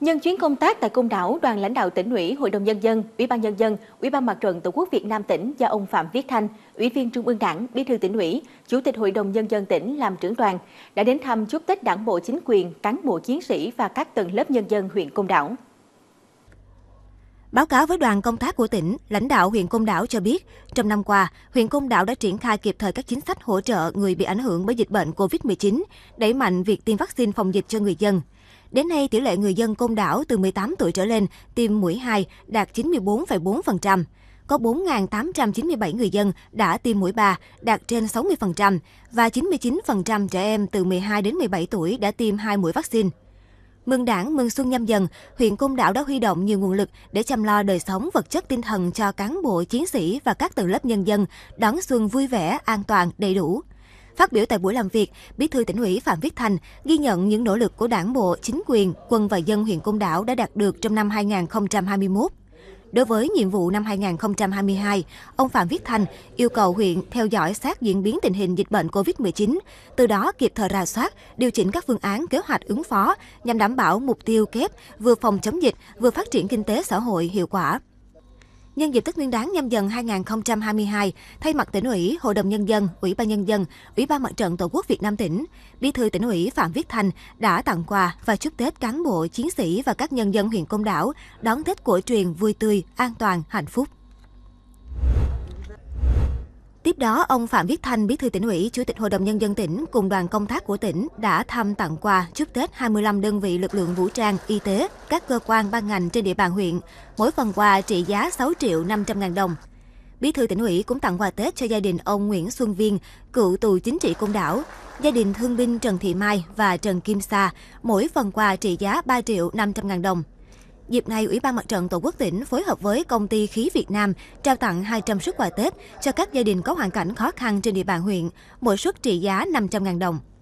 Nhân chuyến công tác tại Côn Đảo, đoàn lãnh đạo tỉnh ủy, Hội đồng Nhân dân, Ủy ban Nhân dân, Ủy ban Mặt trận Tổ quốc Việt Nam tỉnh do ông Phạm Viết Thanh, Ủy viên Trung ương Đảng, Bí thư tỉnh ủy, Chủ tịch Hội đồng Nhân dân tỉnh làm trưởng đoàn, đã đến thăm chúc Tết đảng bộ chính quyền, cán bộ chiến sĩ và các tầng lớp nhân dân huyện Côn Đảo. Báo cáo với đoàn công tác của tỉnh, lãnh đạo huyện Côn Đảo cho biết, trong năm qua, huyện Côn Đảo đã triển khai kịp thời các chính sách hỗ trợ người bị ảnh hưởng bởi dịch bệnh COVID-19, đẩy mạnh việc tiêm vaccine phòng dịch cho người dân. Đến nay, tỷ lệ người dân Côn Đảo từ 18 tuổi trở lên tiêm mũi 2 đạt 94,4%. Có 4.897 người dân đã tiêm mũi 3, đạt trên 60%, và 99% trẻ em từ 12 đến 17 tuổi đã tiêm 2 mũi vaccine. Mừng đảng, mừng xuân nhâm dần, huyện Côn Đảo đã huy động nhiều nguồn lực để chăm lo đời sống vật chất tinh thần cho cán bộ, chiến sĩ và các tầng lớp nhân dân đón xuân vui vẻ, an toàn, đầy đủ. Phát biểu tại buổi làm việc, Bí thư tỉnh ủy Phạm Viết Thành ghi nhận những nỗ lực của Đảng bộ, chính quyền, quân và dân huyện Côn Đảo đã đạt được trong năm 2021. Đối với nhiệm vụ năm 2022, ông Phạm Viết Thành yêu cầu huyện theo dõi sát diễn biến tình hình dịch bệnh COVID-19, từ đó kịp thời rà soát, điều chỉnh các phương án kế hoạch ứng phó nhằm đảm bảo mục tiêu kép vừa phòng chống dịch vừa phát triển kinh tế xã hội hiệu quả. Nhân dịp Tết Nguyên đán nhâm dần 2022, thay mặt tỉnh ủy, Hội đồng Nhân dân, Ủy ban Nhân dân, Ủy ban Mặt trận Tổ quốc Việt Nam tỉnh, Bí thư tỉnh ủy Phạm Viết Thành đã tặng quà và chúc Tết cán bộ, chiến sĩ và các nhân dân huyện Công Đảo đón Tết cổ truyền vui tươi, an toàn, hạnh phúc. Tiếp đó, ông Phạm Viết Thanh, Bí thư tỉnh ủy, Chủ tịch Hội đồng Nhân dân tỉnh cùng đoàn công tác của tỉnh đã thăm tặng quà chúc Tết 25 đơn vị lực lượng vũ trang, y tế, các cơ quan ban ngành trên địa bàn huyện. Mỗi phần quà trị giá 6 triệu 500 ngàn đồng. Bí thư tỉnh ủy cũng tặng quà Tết cho gia đình ông Nguyễn Xuân Viên, cựu tù chính trị công đảo, gia đình thương binh Trần Thị Mai và Trần Kim Sa, mỗi phần quà trị giá 3 triệu 500 ngàn đồng. Dịp này, Ủy ban Mặt trận Tổ quốc tỉnh phối hợp với công ty Khí Việt Nam trao tặng 200 suất quà Tết cho các gia đình có hoàn cảnh khó khăn trên địa bàn huyện, mỗi suất trị giá 500.000 đồng.